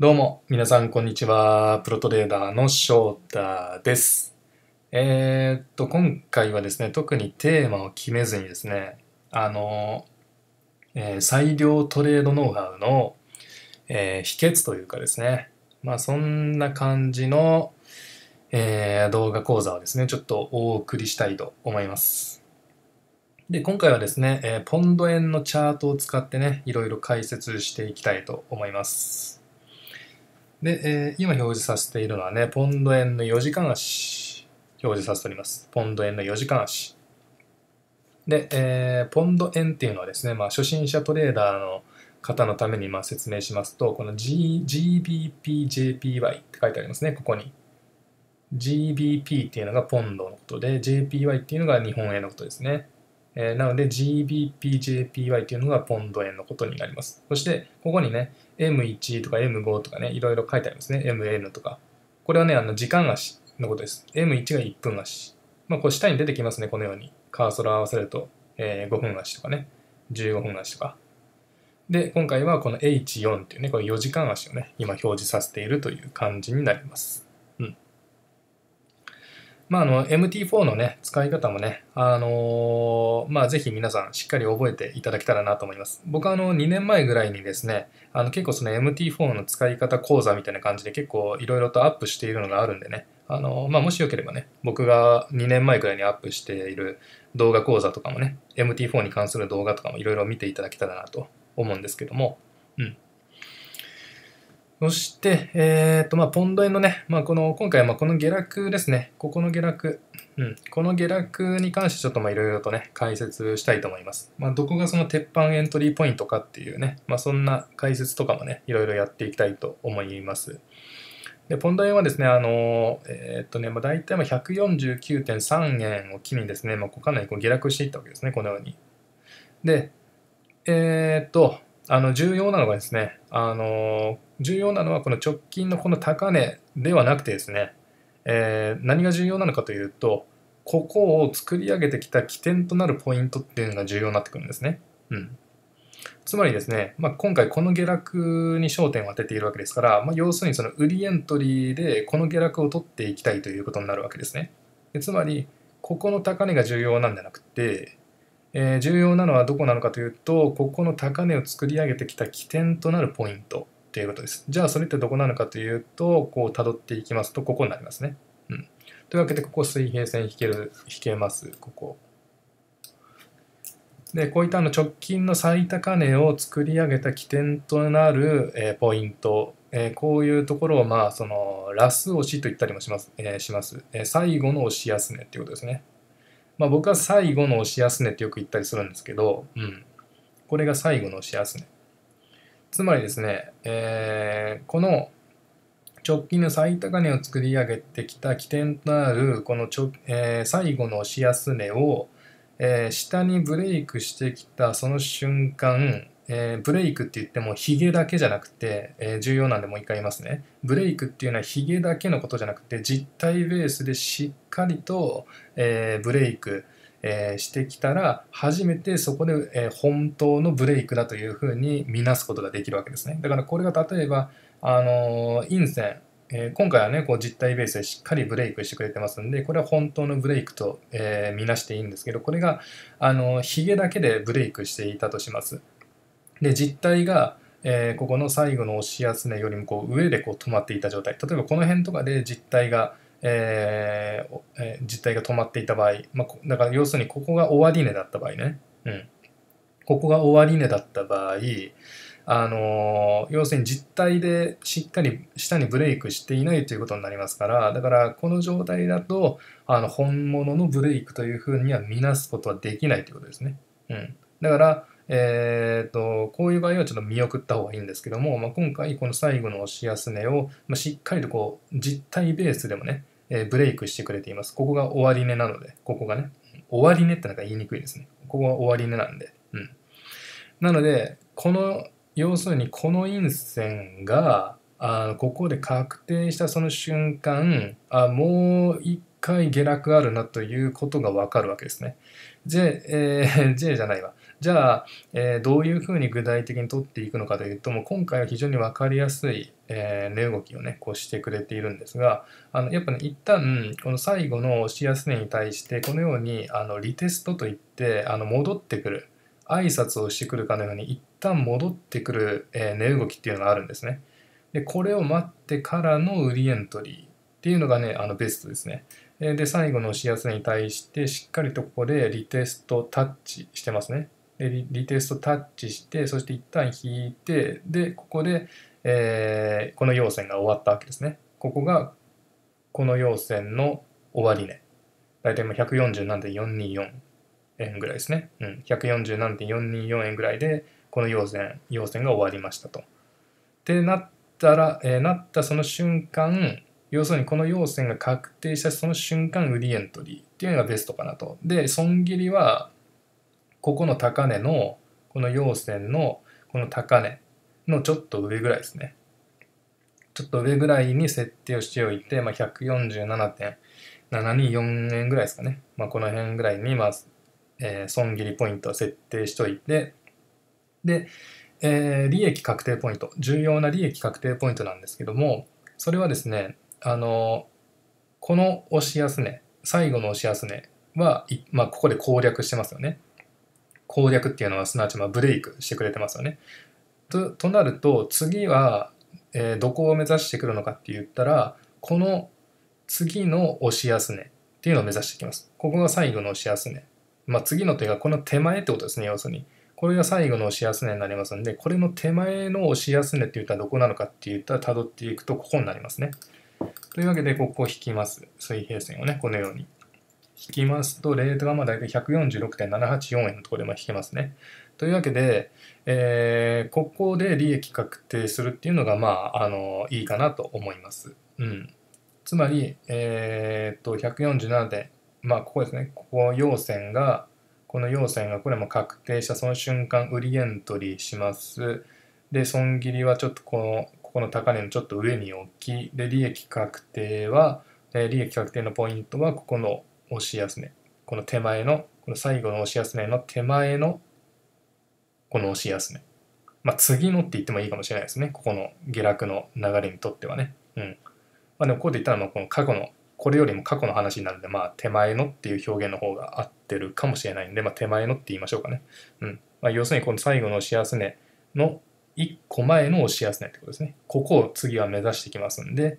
どうも、皆さん、こんにちは。プロトレーダーの翔太です。えー、っと、今回はですね、特にテーマを決めずにですね、あの、えー、裁トレードノウハウの、えー、秘訣というかですね、まあ、そんな感じの、えー、動画講座をですね、ちょっとお送りしたいと思います。で、今回はですね、えー、ポンド円のチャートを使ってね、いろいろ解説していきたいと思います。で、えー、今表示させているのはね、ポンド円の4時間足、表示させております。ポンド円の4時間足。で、えー、ポンド円っていうのはですね、まあ、初心者トレーダーの方のためにまあ説明しますと、この、G、GBPJPY って書いてありますね、ここに。GBP っていうのがポンドのことで、JPY っていうのが日本円のことですね。えー、なので GBPJPY というのがポンド円のことになります。そして、ここにね、M1 とか M5 とかね、いろいろ書いてありますね。MN とか。これはね、あの時間足のことです。M1 が1分足。まあ、こう下に出てきますね、このように。カーソル合わせると、えー、5分足とかね、15分足とか。で、今回はこの H4 っていうね、これ4時間足をね、今表示させているという感じになります。まあ、あの、MT4 のね、使い方もね、あのー、まあ、ぜひ皆さんしっかり覚えていただけたらなと思います。僕はあの、2年前ぐらいにですね、あの、結構その MT4 の使い方講座みたいな感じで結構いろいろとアップしているのがあるんでね、あのー、まあ、もしよければね、僕が2年前ぐらいにアップしている動画講座とかもね、MT4 に関する動画とかもいろいろ見ていただけたらなと思うんですけども、うん。そして、えっ、ー、と、まあ、ポンド円のね、まあ、この、今回はまあこの下落ですね。ここの下落。うん。この下落に関してちょっとま、いろいろとね、解説したいと思います。まあ、どこがその鉄板エントリーポイントかっていうね、まあ、そんな解説とかもね、いろいろやっていきたいと思います。で、ポンド円はですね、あの、えー、っとね、まあ、大体ま、149.3円を機にですね、まあ、かなりこう下落していったわけですね、このように。で、えー、っと、あの重要なのがですね、あの重要なのはこの直近のこの高値ではなくてですね、えー、何が重要なのかというと、ここを作り上げてきた起点となるポイントっていうのが重要になってくるんですね。うん、つまりですね、まあ、今回この下落に焦点を当てているわけですから、まあ、要するにその売りエントリーでこの下落を取っていきたいということになるわけですね。でつまり、ここの高値が重要なんじゃなくて、えー、重要なのはどこなのかというと、ここの高値を作り上げてきた起点となるポイントっていうことです。じゃあそれってどこなのかというと、こう辿っていきますと、ここになりますね。うん。というわけで、ここ水平線引ける、引けます、ここ。で、こういったあの直近の最高値を作り上げた起点となる、えー、ポイント、えー、こういうところを、まあ、その、ラス押しと言ったりもします、えー、します。え最後の押し安値っていうことですね。まあ、僕は最後の押し安値ってよく言ったりするんですけど、うん、これが最後の押し安値。つまりですね、えー、この直近の最高値を作り上げてきた起点となるこのちょ、えー、最後の押し安値を、えー、下にブレイクしてきたその瞬間、えー、ブレイクって言ってもヒゲだけじゃなくて、えー、重要なんでもう一回言いますねブレイクっていうのはヒゲだけのことじゃなくて実体ベースでしっかりと、えー、ブレイク、えしてきたら初めてそこで、え本当のブレイクだというふうに見なすことができるわけですねだからこれが例えば、あの陰線え今回はねこう実体ベースでしっかりブレイクしてくれてますんでこれは本当のブレイクと、えー、見なしていいんですけどこれがあのヒゲだけでブレイクしていたとしますで実体が、えー、ここの最後の押し安値よりもこう上でこう止まっていた状態例えばこの辺とかで実体が、えー実体が止まっていた場合、まあ、だから要するにここが終わり値だった場合ね、うん、ここが終わり値だった場合あのー、要するに実体でしっかり下にブレイクしていないということになりますからだからこの状態だとあの本物のブレイクというふうには見なすことはできないということですね。うん、だからえー、と、こういう場合はちょっと見送った方がいいんですけども、まあ、今回この最後の押し安値を、ましっかりとこう、実体ベースでもね、えブレイクしてくれています。ここが終値なので、ここがね、終値ってなんか言いにくいですね。ここが終値なんで。うん。なので、この、要するにこの陰線が、あここで確定したその瞬間、あもう一回下落あるなということがわかるわけですね。J、えー、J じゃないわ。じゃあ、えー、どういうふうに具体的に取っていくのかというと、もう今回は非常に分かりやすい、えー、値動きをね、こうしてくれているんですが、あのやっぱね、一旦、この最後の押し安値に対して、このようにあのリテストといって、あの戻ってくる、挨拶をしてくるかのように、一旦戻ってくる、えー、値動きっていうのがあるんですね。で、これを待ってからの売りエントリーっていうのがね、あのベストですね。で、最後の押し安値に対して、しっかりとここでリテストタッチしてますね。でリテストタッチしてそして一旦引いてでここで、えー、この要線が終わったわけですねここがこの要線の終値大体もう147.424円ぐらいですね、うん、147.424円ぐらいでこの要線要線が終わりましたとってなったら、えー、なったその瞬間要するにこの要線が確定したその瞬間売りエントリーっていうのがベストかなとで損切りはここの高値のこの陽線のこの高値のちょっと上ぐらいですねちょっと上ぐらいに設定をしておいて、まあ、147.724円ぐらいですかね、まあ、この辺ぐらいに、まあえー、損切りポイントを設定しておいてで、えー、利益確定ポイント重要な利益確定ポイントなんですけどもそれはですねあのこの押し安値最後の押し安値は、まあ、ここで攻略してますよね攻略っていうのはすなわちまブレイクしてくれてますよね。ととなると次は、えー、どこを目指してくるのかって言ったらこの次の押し安値っていうのを目指していきます。ここが最後の押し安値。まあ、次の手がこの手前ってことですね、要するに。これが最後の押し安値になりますんで、これの手前の押し安値って言ったらどこなのかって言ったら辿っていくとここになりますね。というわけで、ここを引きます。水平線をね、このように。引きますと、レートがまあ大体146.784円のところでま引けますね。というわけで、えー、ここで利益確定するっていうのが、まあ、あの、いいかなと思います。うん。つまり、えー、っと、147点、まあ、ここですね、ここ要線が、この要線がこれも確定した、その瞬間、売りエントリーします。で、損切りはちょっとこの、ここの高値のちょっと上に置き、で、利益確定は、え利益確定のポイントは、ここの押し安値。この手前の、この最後の押し安値の手前の、この押し安値。まあ、次のって言ってもいいかもしれないですね。ここの下落の流れにとってはね。うん。まあ、でもこうで言ったら、この過去の、これよりも過去の話になるんで、まあ、手前のっていう表現の方が合ってるかもしれないんで、まあ、手前のって言いましょうかね。うん。まあ、要するに、この最後の押し安値の1個前の押し安値ってことですね。ここを次は目指してきますんで、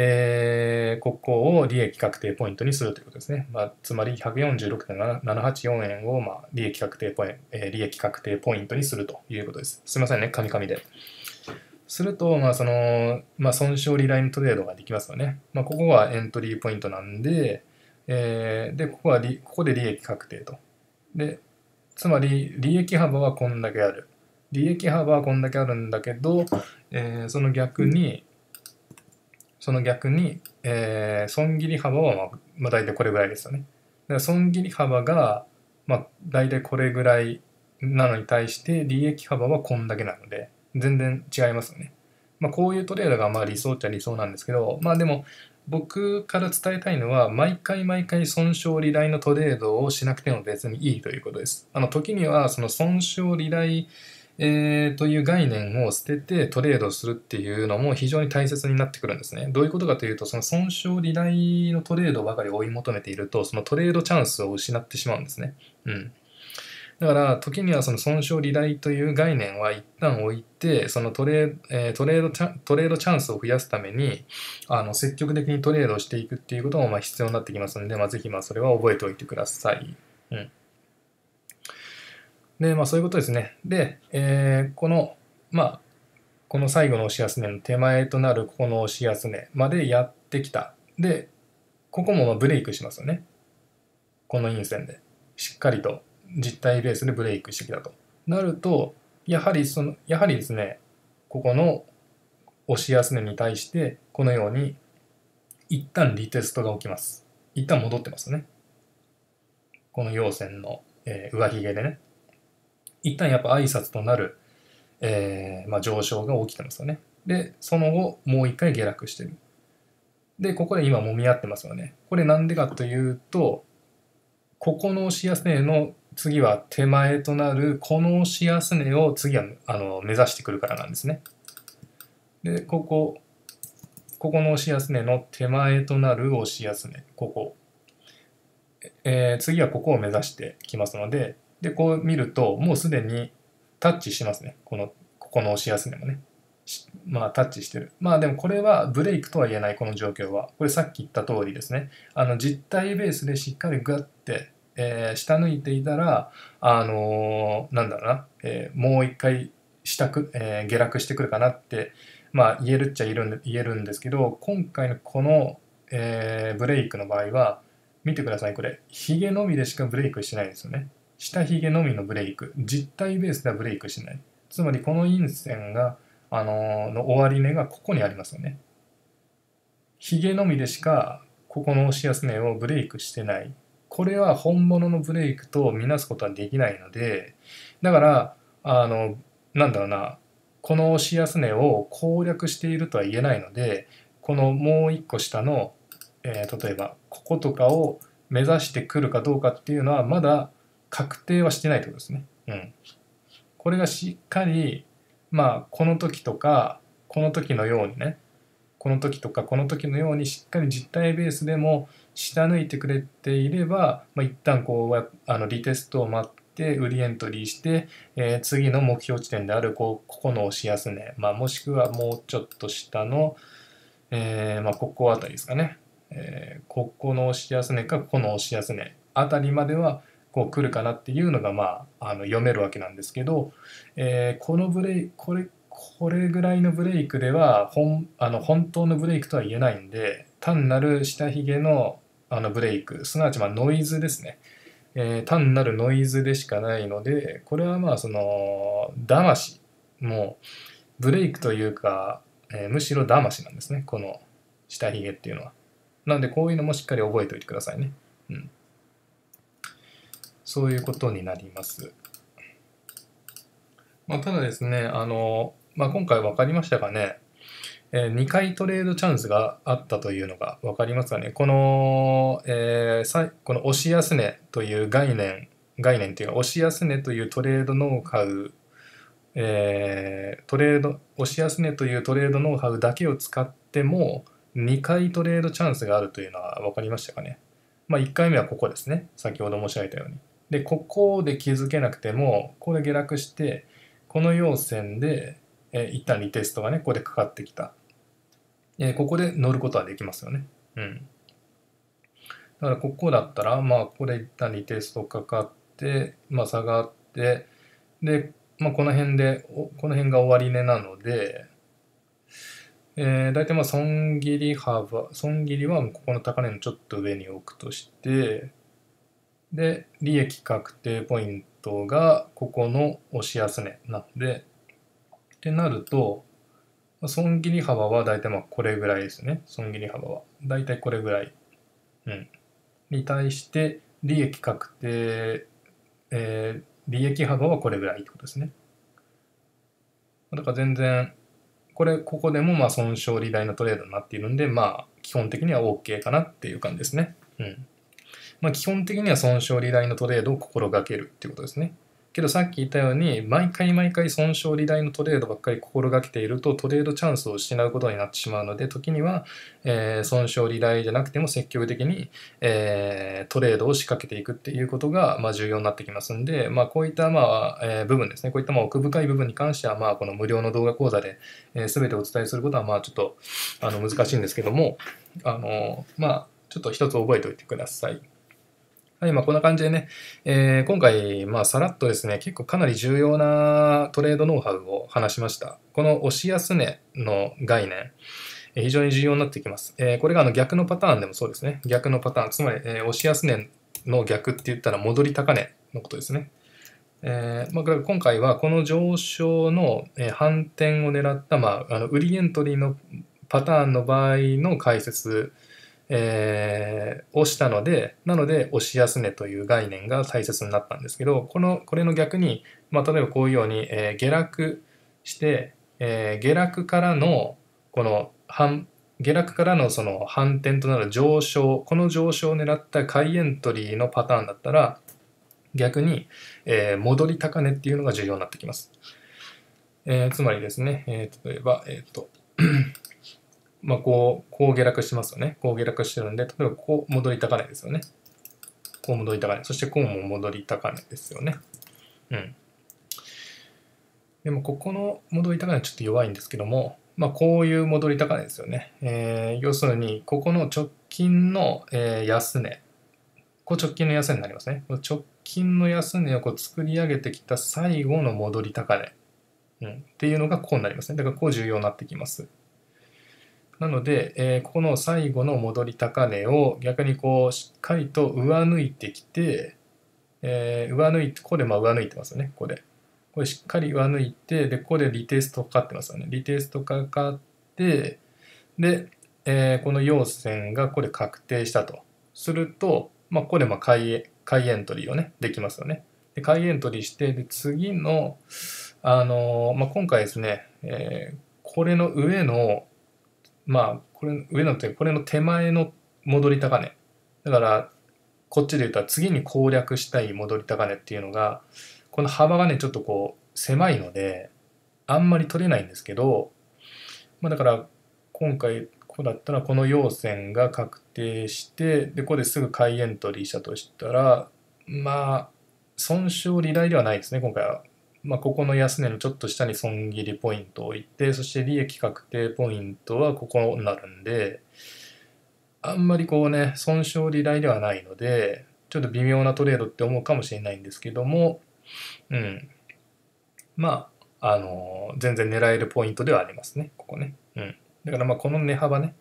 えー、ここを利益確定ポイントにするということですね。まあ、つまり146.784円を、まあ、利益確定ポイント、えー、利益確定ポイントにするということです。すみませんね、カミカミで。すると、まあ、その、まあ、損傷リライントレードができますよね。まあ、ここはエントリーポイントなんで、えー、で、ここはここで利益確定と。で、つまり、利益幅はこんだけある。利益幅はこんだけあるんだけど、えー、その逆に、その逆に、えー、損切り幅は、まあ、まあ大体これぐらいですよね。だから損切り幅が、まあ、大体これぐらいなのに対して利益幅はこんだけなので全然違いますよね。まあ、こういうトレードがまあ理想っちゃ理想なんですけど、まあでも僕から伝えたいのは毎回毎回損傷利大のトレードをしなくても別にいいということです。あの時にはその損傷利大えー、という概念を捨ててトレードするっていうのも非常に大切になってくるんですね。どういうことかというと、その損傷利害のトレードばかり追い求めていると、そのトレードチャンスを失ってしまうんですね。うん。だから、時にはその損傷利害という概念は一旦置いて、そのトレ,、えー、トレードチャトレードチャンスを増やすために、あの積極的にトレードしていくっていうこともまあ必要になってきますので、まあ、ぜひまあそれは覚えておいてください。うん。で、まあそういうことですね。で、えー、この、まあ、この最後の押し安値の手前となるここの押し安値までやってきた。で、ここもまブレイクしますよね。この陰線で。しっかりと実体ベースでブレイクしてきたと。なると、やはりその、やはりですね、ここの押し安値に対して、このように、一旦リテストが起きます。一旦戻ってますよね。この陽線の、えー、上髭でね。一旦やっぱ挨拶となる、えーまあ、上昇が起きてますよね。で、その後、もう一回下落してる。で、ここで今もみ合ってますよね。これなんでかというと、ここの押し安値の次は手前となるこの押し安値を次はあの目指してくるからなんですね。で、ここ、ここの押し安値の手前となる押し安値、ここ。えー、次はここを目指してきますので、で、こう見ると、もうすでにタッチしてますね。この、ここの押し休みもね。まあ、タッチしてる。まあ、でもこれはブレイクとは言えない、この状況は。これさっき言った通りですね。あの、実体ベースでしっかりグッて、えー、下抜いていたら、あのー、なんだろうな、えー、もう一回下く、えー、下落してくるかなって、まあ、言えるっちゃ言えるんで言えるんですけど、今回のこの、えー、ブレイクの場合は、見てください、これ。ヒゲのみでしかブレイクしてないんですよね。下髭のみのブレイク実体ベースではブレイクしないつまりこの陰線があのの終値がここにありますよね髭のみでしかここの押し安値をブレイクしてないこれは本物のブレイクと見なすことはできないのでだからあのなんだろうなこの押し安値を攻略しているとは言えないのでこのもう一個下の、えー、例えばこことかを目指してくるかどうかっていうのはまだ確定はしてないってことですね。うん、これがしっかり、まあ、この時とかこの時のようにねこの時とかこの時のようにしっかり実体ベースでも下抜いてくれていれば、まあ、一旦こうあのリテストを待って売りエントリーして、えー、次の目標地点であるこうここの押し安値、まあ、もしくはもうちょっと下の、えー、まあ、ここあたりですかね、えー、ここの押し安値かここの押し安値あたりまではこう来るかなっていうのが、まあ、あの読めるわけなんですけど、えー、このブレイこれこれぐらいのブレイクでは本あの本当のブレイクとは言えないんで単なる下ゲのあのブレイクすなわちまノイズですね、えー、単なるノイズでしかないのでこれはまあその魂もブレイクというか、えー、むしろ騙しなんですねこの下ゲっていうのはなんでこういうのもしっかり覚えておいてくださいねうんそういうことになります。まあ、ただですね、あの、まあ、今回分かりましたかね、えー、2回トレードチャンスがあったというのが分かりますかね、この、えー、この押し安値という概念、概念というか、押し安値というトレードノウハウ、えー、トレード、押し安値というトレードノウハウだけを使っても、2回トレードチャンスがあるというのは分かりましたかね。まあ、1回目はここですね。先ほど申し上げたように。でここで気づけなくてもここで下落してこの要線で、えー、一旦リテストがねここでかかってきた、えー、ここで乗ることはできますよねうんだからここだったらまあここで一旦リテストかかってまあ下がってでまあこの辺でこの辺が終値なのでえー、大体まあ損切り幅損切りはここの高値のちょっと上に置くとしてで、利益確定ポイントがここの押し安値なんで、ってなると、損切り幅は大体まあこれぐらいですね。損切り幅は。大体これぐらい。うん。に対して、利益確定、えー、利益幅はこれぐらいってことですね。だから全然、これ、ここでもまあ損傷利大なトレードになっているんで、まあ基本的には OK かなっていう感じですね。うん。まあ、基本的には損傷利大のトレードを心がけるっていうことですね。けどさっき言ったように毎回毎回損傷利大のトレードばっかり心がけているとトレードチャンスを失うことになってしまうので時には、えー、損傷利大じゃなくても積極的に、えー、トレードを仕掛けていくっていうことが、まあ、重要になってきますんで、まあ、こういった、まあえー、部分ですねこういったまあ奥深い部分に関しては、まあ、この無料の動画講座で、えー、全てお伝えすることはまあちょっとあの難しいんですけどもあの、まあ、ちょっと一つ覚えておいてください。はい、まあ、こんな感じでね、えー、今回、まあ、さらっとですね、結構かなり重要なトレードノウハウを話しました。この押し安値の概念、えー、非常に重要になってきます。えー、これがあの逆のパターンでもそうですね。逆のパターン、つまり、え押し安値の逆って言ったら戻り高値のことですね。えまあ、今回はこの上昇の反転を狙った、まあ、あの売りエントリーのパターンの場合の解説えー、押したので、なので、押し安値という概念が大切になったんですけど、この、これの逆に、まあ、例えばこういうように、えー、下落して、えー、下落からの、この、反、下落からのその反転となる上昇、この上昇を狙った買いエントリーのパターンだったら、逆に、え戻り高値っていうのが重要になってきます。えつまりですね、え例えば、えっ、と、まあ、こう、こう下落してますよね。こう下落してるんで、例えばこう戻り高値ですよね。こう戻り高値。そしてこうも戻り高値ですよね。うん。でも、ここの戻り高値ちょっと弱いんですけども、まあ、こういう戻り高値ですよね。えー、要するに、ここの直近の、え安値。こう直近の安値になりますね。直近の安値をこう作り上げてきた最後の戻り高値。うん、っていうのがこうなりますね。だからこう重要になってきます。なので、えー、ここの最後の戻り高値を逆にこうしっかりと上抜いてきて、えー、上抜いて、ここでまあ上抜いてますよね、ここで。これしっかり上抜いて、で、ここでリテストかかってますよね。リテストかかって、で、えー、この陽線がここで確定したと。すると、まあ、ここでまあ買いエントリーをね、できますよね。で、買いエントリーして、で、次の、あのー、まあ、今回ですね、えー、これの上の、まあこれ上の手これの手前の戻り高値だからこっちで言ったら次に攻略したい戻り高値っていうのがこの幅がねちょっとこう狭いのであんまり取れないんですけど、まあ、だから今回こうだったらこの要線が確定してでここですぐ買いエントリーしたとしたらまあ損傷利大ではないですね今回はまあ、ここの安値のちょっと下に損切りポイントを置いて、そして利益確定ポイントはここになるんで、あんまりこうね、損傷利頼ではないので、ちょっと微妙なトレードって思うかもしれないんですけども、うん。まあ、あの全然狙えるポイントではありますね、ここね。うん。だからまあ、この値幅ね、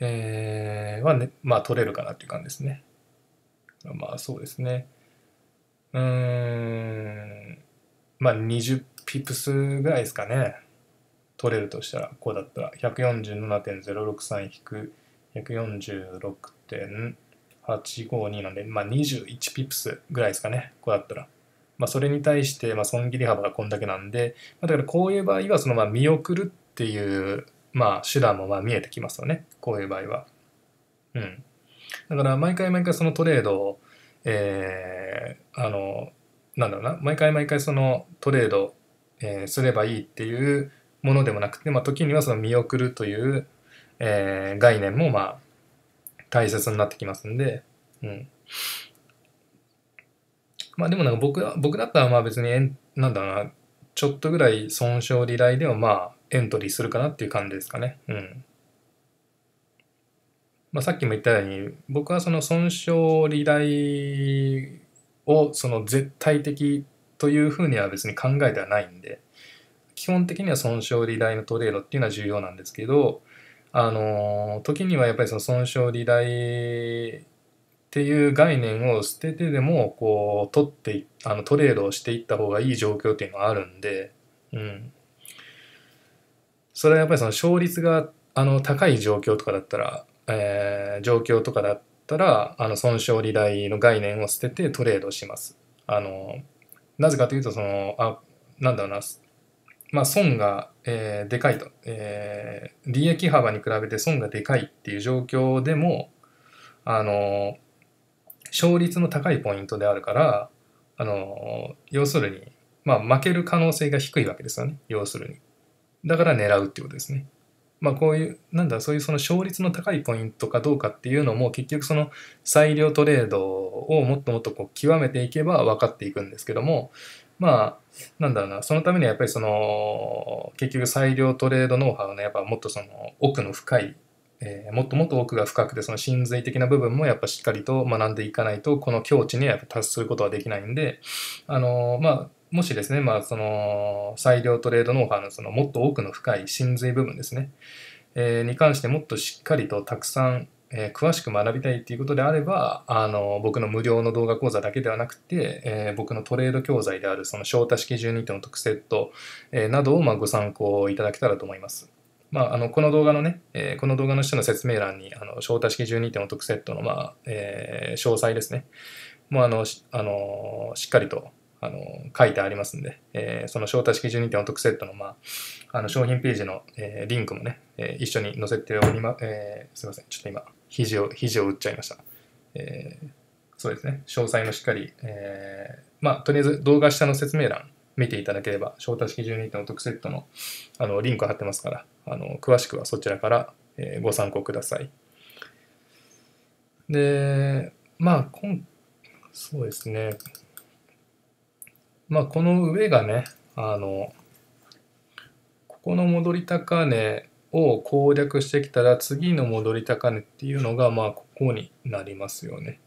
えー、はね、まあ、取れるかなっていう感じですね。まあ、そうですね。うーん。まあ、20ピプスぐらいですかね。取れるとしたら、こうだったら、147.063-146.852なんで、まあ、21ピプスぐらいですかね。こうだったら。まあ、それに対して、まあ、損切り幅がこんだけなんで、まあ、だからこういう場合は、その、まあ、見送るっていう、まあ、手段も、まあ、見えてきますよね。こういう場合は。うん。だから、毎回毎回そのトレードを、えー、あの、なんだろうな毎回毎回そのトレード、えー、すればいいっていうものでもなくて、まあ、時にはその見送るという、えー、概念もまあ大切になってきますんで、うん、まあでもなんか僕僕だったらまあ別になんだろうなちょっとぐらい損傷利害ではまあエントリーするかなっていう感じですかね。うんまあ、さっきも言ったように僕はその損傷利害をその絶対的というふうには別に考えてはないんで基本的には損傷利大のトレードっていうのは重要なんですけどあの時にはやっぱりその損傷利大っていう概念を捨ててでもこう取ってあのトレードをしていった方がいい状況っていうのはあるんで、うん、それはやっぱりその勝率があの高い状況とかだったら、えー、状況とかだったら、あの、損傷利大の概念を捨ててトレードします。あの、なぜかというと、その、あ、なんだろうな、まあ、損が、えー、でかいと、えー、利益幅に比べて損がでかいっていう状況でも、あの、勝率の高いポイントであるから、あの、要するに、まあ、負ける可能性が低いわけですよね、要するに。だから狙うってことですね。まあ、こういうなんだそういうその勝率の高いポイントかどうかっていうのも結局その裁量トレードをもっともっとこう極めていけば分かっていくんですけどもまあなんだろうなそのためにはやっぱりその結局裁量トレードノウハウのやっぱもっとその奥の深いえー、もっともっと奥が深くてその真髄的な部分もやっぱしっかりと学んでいかないとこの境地にはやっぱ達することはできないんであのー、まあもしですね、まあ、その裁量トレードノウハウのそのもっと多くの深い真髄部分ですね、えー、に関してもっとしっかりとたくさん、えー、詳しく学びたいということであればあの僕の無料の動画講座だけではなくて、えー、僕のトレード教材であるその小太式12点の特セット、えなどをまご参考いただけたらと思います。まあ、あのこの動画のね、えー、この動画の下の説明欄に、あの式12点の特セットの、まあえー、詳細ですね、もうあのあのしっかりとあの書いてありますんで、えー、その招待式12点お得セットの,、まあ、あの商品ページの、えー、リンクもね、えー、一緒に載せておりま、えー、すいません、ちょっと今、肘を、肘を打っちゃいました。えー、そうですね、詳細もしっかり、えー、まあ、とりあえず動画下の説明欄見ていただければ、招待式12点お得セットのあのリンク貼ってますから、あの詳しくはそちらから、えー、ご参考ください。で、まあ、今そうですね。まあ、この上がね、あの、ここの戻り高値を攻略してきたら、次の戻り高値っていうのが、まあ、ここになりますよね。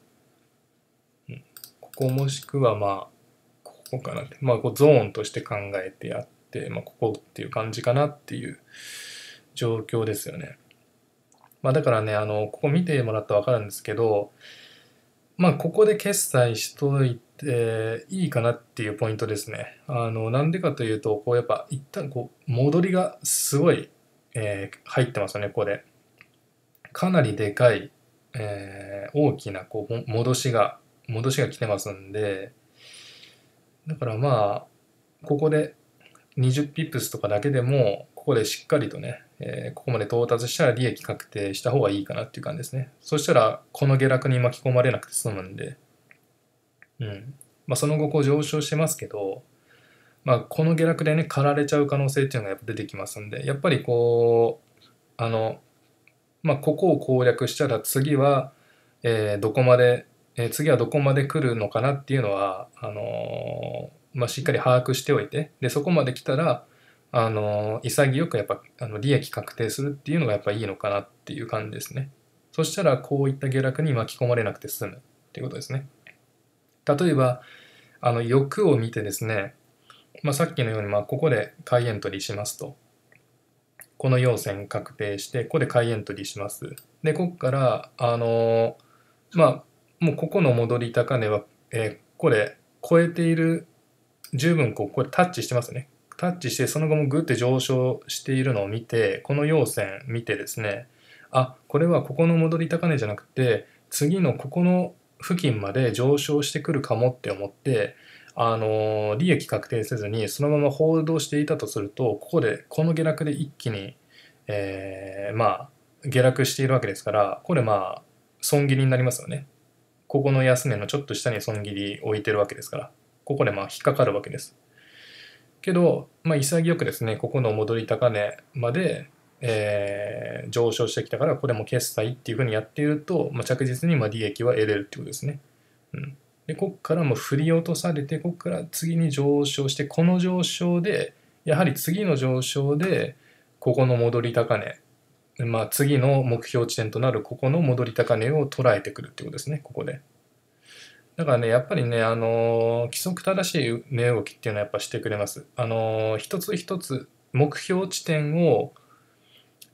ここもしくは、まあ、ここかなって。まあ、こうゾーンとして考えてやって、まあ、ここっていう感じかなっていう状況ですよね。まあ、だからね、あの、ここ見てもらったらわかるんですけど、まあ、ここで決済しといて、えいいかなっていうポイントですね。あの、なんでかというと、こうやっぱ一旦こう、戻りがすごい、えー、入ってますよね、ここで。かなりでかい、えー、大きなこう戻しが、戻しが来てますんで、だからまあ、ここで20ピップスとかだけでも、ここでしっかりとね、えー、ここまで到達したら利益確定した方がいいかなっていう感じですね。そしたら、この下落に巻き込まれなくて済むんで、うんまあ、その後こう上昇してますけど、まあ、この下落でね駆られちゃう可能性っていうのがやっぱ出てきますんでやっぱりこうあの、まあ、ここを攻略したら次は、えー、どこまで、えー、次はどこまで来るのかなっていうのはあのー、まあ、しっかり把握しておいてでそこまで来たらあの潔くやっぱあの利益確定するっていうのがやっぱいいのかなっていう感じですね。そしたらこういった下落に巻き込まれなくて済むっていうことですね。例えば、あの欲を見てですね、まあ、さっきのように、まあ、ここでいエントリーしますと。この要線確定して、ここでいエントリーします。で、ここから、あのー、まあ、もうここの戻り高値は、えー、ここで超えている、十分こう、これタッチしてますね。タッチして、その後もグッて上昇しているのを見て、この要線見てですね、あ、これはここの戻り高値じゃなくて、次のここの付近まで上昇してくるかもって思って、あの利益確定せずにそのまま報道していたとするとここでこの下落で一気に、えー、まあ下落しているわけですからこれまあ損切りになりますよねここの安値のちょっと下に損切り置いてるわけですからここでまあ引っかかるわけですけど、まあ、潔くですねここの戻り高値までえー、上昇してきたからこれも決済っていうふうにやっていると、まあ、着実にま利益は得れるってことですね。うん、でここからも振り落とされてここから次に上昇してこの上昇でやはり次の上昇でここの戻り高値、まあ、次の目標地点となるここの戻り高値を捉えてくるってことですねここで。だからね、やっぱりね、あのー、規則正しい値動きっていうのはやっぱしてくれます。あのー、一つ一つ目標地点を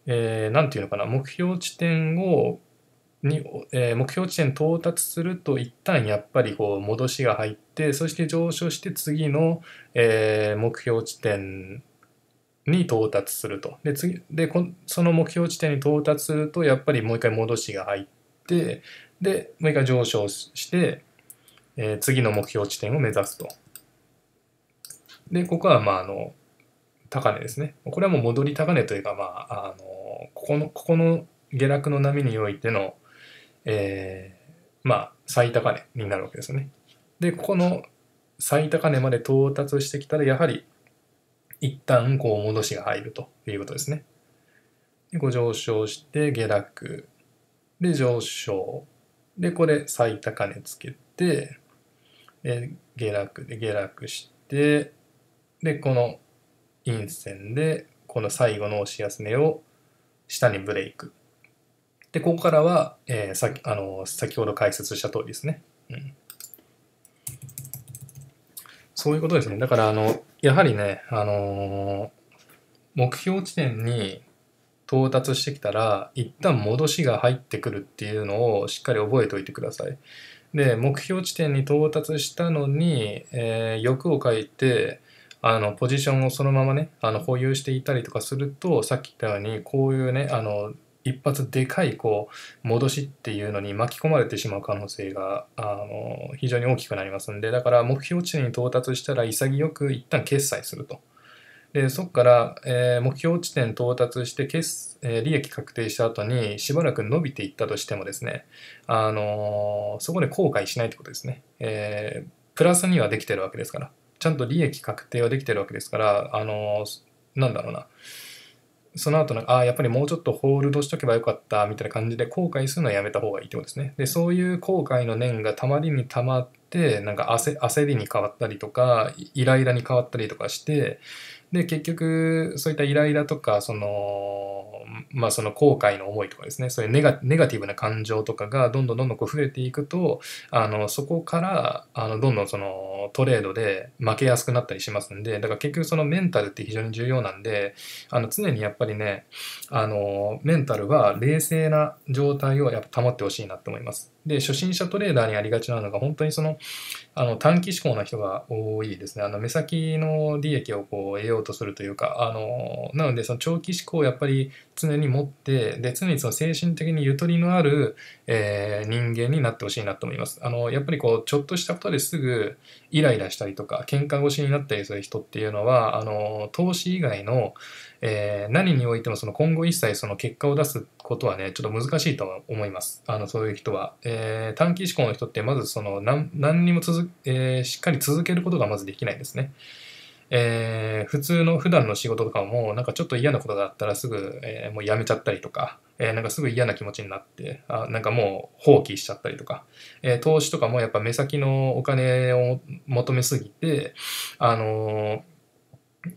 えー、なんていうのかな、目標地点を、にえー、目標地点到達すると一旦やっぱりこう戻しが入ってそして上昇して次の、えー、目標地点に到達するとで次でその目標地点に到達するとやっぱりもう一回戻しが入ってでもう一回上昇して、えー、次の目標地点を目指すとでここはまああの高値ですね。これはもう戻り高値というか、まあ、あのここの、ここの下落の波においての、えー、まあ、最高値になるわけですよね。で、ここの最高値まで到達してきたら、やはり、一旦こう戻しが入るということですね。で、こう上昇して、下落。で、上昇。で、これ、最高値つけて、で、下落で下落して、で、この陰線でこの最後の押し休めを下にブレイクでここからは、えー、さあの先ほど解説した通りですね、うん、そういうことですねだからあのやはりね、あのー、目標地点に到達してきたら一旦戻しが入ってくるっていうのをしっかり覚えておいてくださいで目標地点に到達したのに、えー、欲をかいてあのポジションをそのままねあの保有していたりとかするとさっき言ったようにこういうねあの一発でかいこう戻しっていうのに巻き込まれてしまう可能性があの非常に大きくなりますんでだから目標値に到達したら潔く一旦決済すると。でそこから、えー、目標地点到達して決、えー、利益確定した後にしばらく伸びていったとしてもですね、あのー、そこで後悔しないってことですね、えプラスにはできてるわけですから。ちゃんと利益確定はできてるわけですから、あの、なんだろうな。その後の、か、ああ、やっぱりもうちょっとホールドしとけばよかった、みたいな感じで後悔するのはやめた方がいいってことですね。で、そういう後悔の念がたまりにたまって、なんか焦りに変わったりとか、イライラに変わったりとかして、で結局そういったイライラとかそのまあその後悔の思いとかですねそういうネガネガティブな感情とかがどんどんどんどんこう増えていくとあのそこからあのどんどんそのトレードで負けやすくなったりしますんでだから結局そのメンタルって非常に重要なんであの常にやっぱりねあのメンタルは冷静な状態をやっぱ保ってほしいなと思います。で、初心者トレーダーにありがちなのが、本当にその、あの、短期志向な人が多いですね。あの、目先の利益をこう、得ようとするというか、あの、なので、その長期志向をやっぱり常に持って、で、常にその精神的にゆとりのある、えー、人間になってほしいなと思います。あの、やっぱりこう、ちょっとしたことですぐ、イライラしたりとか喧嘩腰になったりする人っていうのはあの投資以外の、えー、何においてもその今後一切その結果を出すことはねちょっと難しいと思いますあのそういう人は、えー、短期志向の人ってまずその何何にも続、えー、しっかり続けることがまずできないですね。えー、普通の普段の仕事とかもなんかちょっと嫌なことがあったらすぐ、えー、もう辞めちゃったりとか、えー、なんかすぐ嫌な気持ちになってあなんかもう放棄しちゃったりとか、え投資とかもやっぱ目先のお金を求めすぎてあの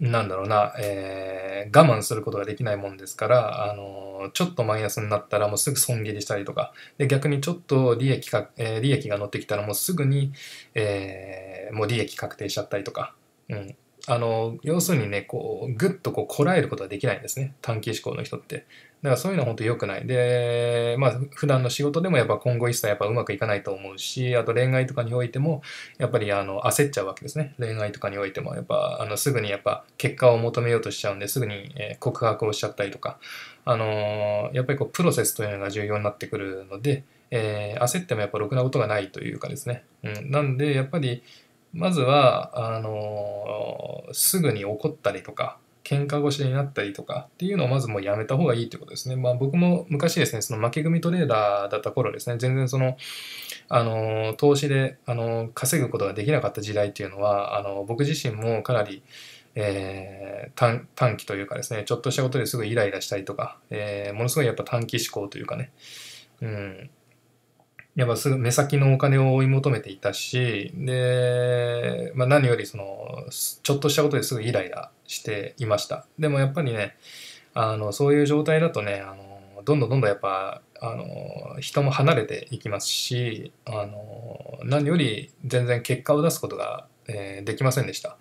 なんだろうな、えー、我慢することができないもんですから、あのー、ちょっとマイナスになったらもうすぐ損切りしたりとか、で逆にちょっと利益か、えー、利益が乗ってきたらもうすぐに、えもう利益確定しちゃったりとか、うん、あの、要するにね、こう、ぐっとこう、こらえることはできないんですね。短期思考の人って。だからそういうのは本当良くない。で、まあ、普段の仕事でもやっぱ今後一切やっぱうまくいかないと思うし、あと恋愛とかにおいても、やっぱりあの、焦っちゃうわけですね。恋愛とかにおいても、やっぱ、あの、すぐにやっぱ結果を求めようとしちゃうんで、すぐに、え告白をしちゃったりとか、あのやっぱりこう、プロセスというのが重要になってくるので、えー、焦ってもやっぱろくなことがないというかですね。うん、なんで、やっぱり、まずはあのすぐに怒ったりとか喧嘩腰になったりとかっていうのをまずもうやめた方がいいということですね。まあ僕も昔ですね、その負け組トレーダーだった頃ですね、全然その、あの、投資で、あの、稼ぐことができなかった時代っていうのは、あの、僕自身もかなり、えー、短期というかですね、ちょっとしたことですぐイライラしたりとか、えー、ものすごいやっぱ短期思考というかね、うん、やっぱすぐ目先のお金を追い求めていたし、で、まあ、何よりその、ちょっとしたことですぐイライラしていました。でもやっぱりね、あの、そういう状態だとね、あの、どんどんどんどんやっぱ、あの、人も離れていきますし、あの、何より全然結果を出すことが、えー、できませんでした。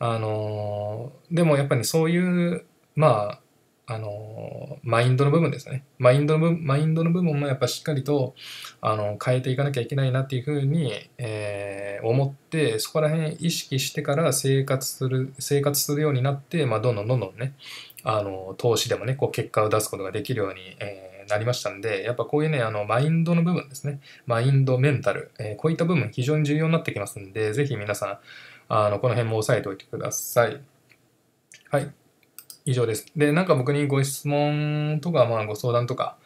あの、でもやっぱりそういう、まあ、あの、マインドの部分ですね。マインドのマインドの部分もやっぱしっかりと、あの、変えていかなきゃいけないなっていうふうに、えー、思って、そこら辺意識してから生活する、生活するようになって、まあ、どんどんどんどんね、あの、投資でもね、こう、結果を出すことができるように、えー、なりましたんで、やっぱこういうね、あの、マインドの部分ですね。マインド、メンタル、えー、こういった部分非常に重要になってきますんで、ぜひ皆さん、あの、この辺も押さえておいてください。はい。以上です。で、なんか僕にご質問とか、まあ、ご相談とか、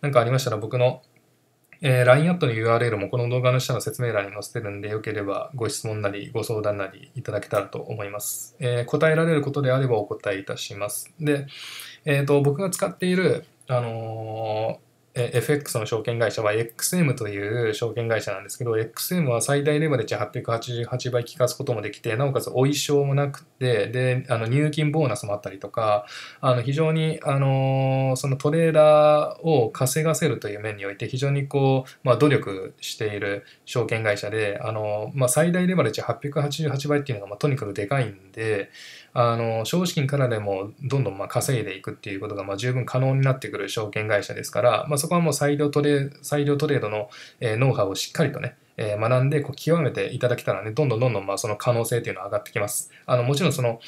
何かありましたら、僕の、えー、LINE アットの URL もこの動画の下の説明欄に載せてるんで、よければご質問なり、ご相談なりいただけたらと思います。えー、答えられることであればお答えいたします。で、えっ、ー、と、僕が使っている、あの FX の証券会社は XM という証券会社なんですけど、XM は最大レバレッジ888倍効かすこともできて、なおかつお衣装もなくて、で、あの入金ボーナスもあったりとか、あの非常に、あのそのトレーラーを稼がせるという面において、非常にこう、まあ、努力している証券会社で、あのまあ、最大レバレッジ888倍っていうのが、まあ、とにかくでかいんで、あの正資金からでもどんどんま稼いでいくっていうことがま十分可能になってくる証券会社ですから、まあ、そこはもう裁量トレ裁量トレードの、えノウハウをしっかりとね、え学んでこう極めていただけたらね、どんどんどんどんまあその可能性っていうのは上がってきます。あのもちろんその、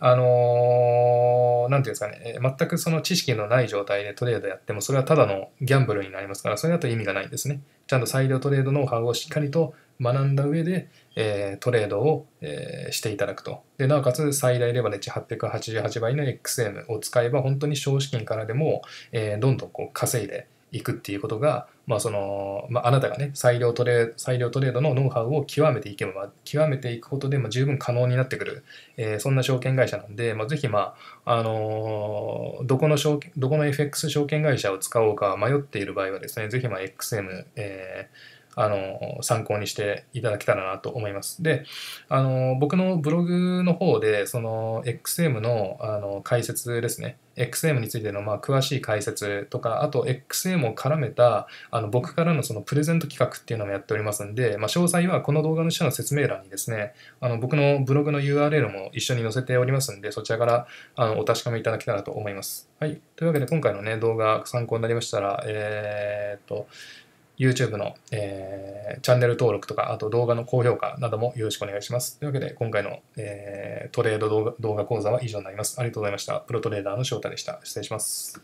あのー、なんていうんですかね、全くその知識のない状態でトレードやっても、それはただのギャンブルになりますから、それだと意味がないんですね。ちゃんと裁量トレードノウハウをしっかりと学んだ上で、えー、トレードを、えー、していただくと。で、なおかつ最大レバレッジ888倍の XM を使えば、本当に少資金からでも、えー、どんどんこう稼いでいくっていうことが、まあその、まあ、あなたがね、最良トレ、トレードのノウハウを極めていけば、極めていくことで、まあ、十分可能になってくる、えー、そんな証券会社なんで、まあ、ぜひ、まあ、あのー、どこの証券、どこの FX 証券会社を使おうか迷っている場合はですね、ぜひ、まあ、XM、えー、あの、参考にしていただけたらなと思います。で、あの、僕のブログの方で、その XM のあの解説ですね。XM についてのまあ詳しい解説とか、あと XM を絡めたあの僕からのそのプレゼント企画っていうのもやっておりますんで、まあ、詳細はこの動画の下の説明欄にですね、あの僕のブログの URL も一緒に載せておりますんで、そちらからあのお確かめいただけたらと思います。はい。というわけで今回のね、動画参考になりましたら、えー、っと、YouTube の、えー、チャンネル登録とか、あと動画の高評価などもよろしくお願いします。というわけで、今回の、えー、トレード動画講座は以上になります。ありがとうございました。プロトレーダーの翔太でした。失礼します。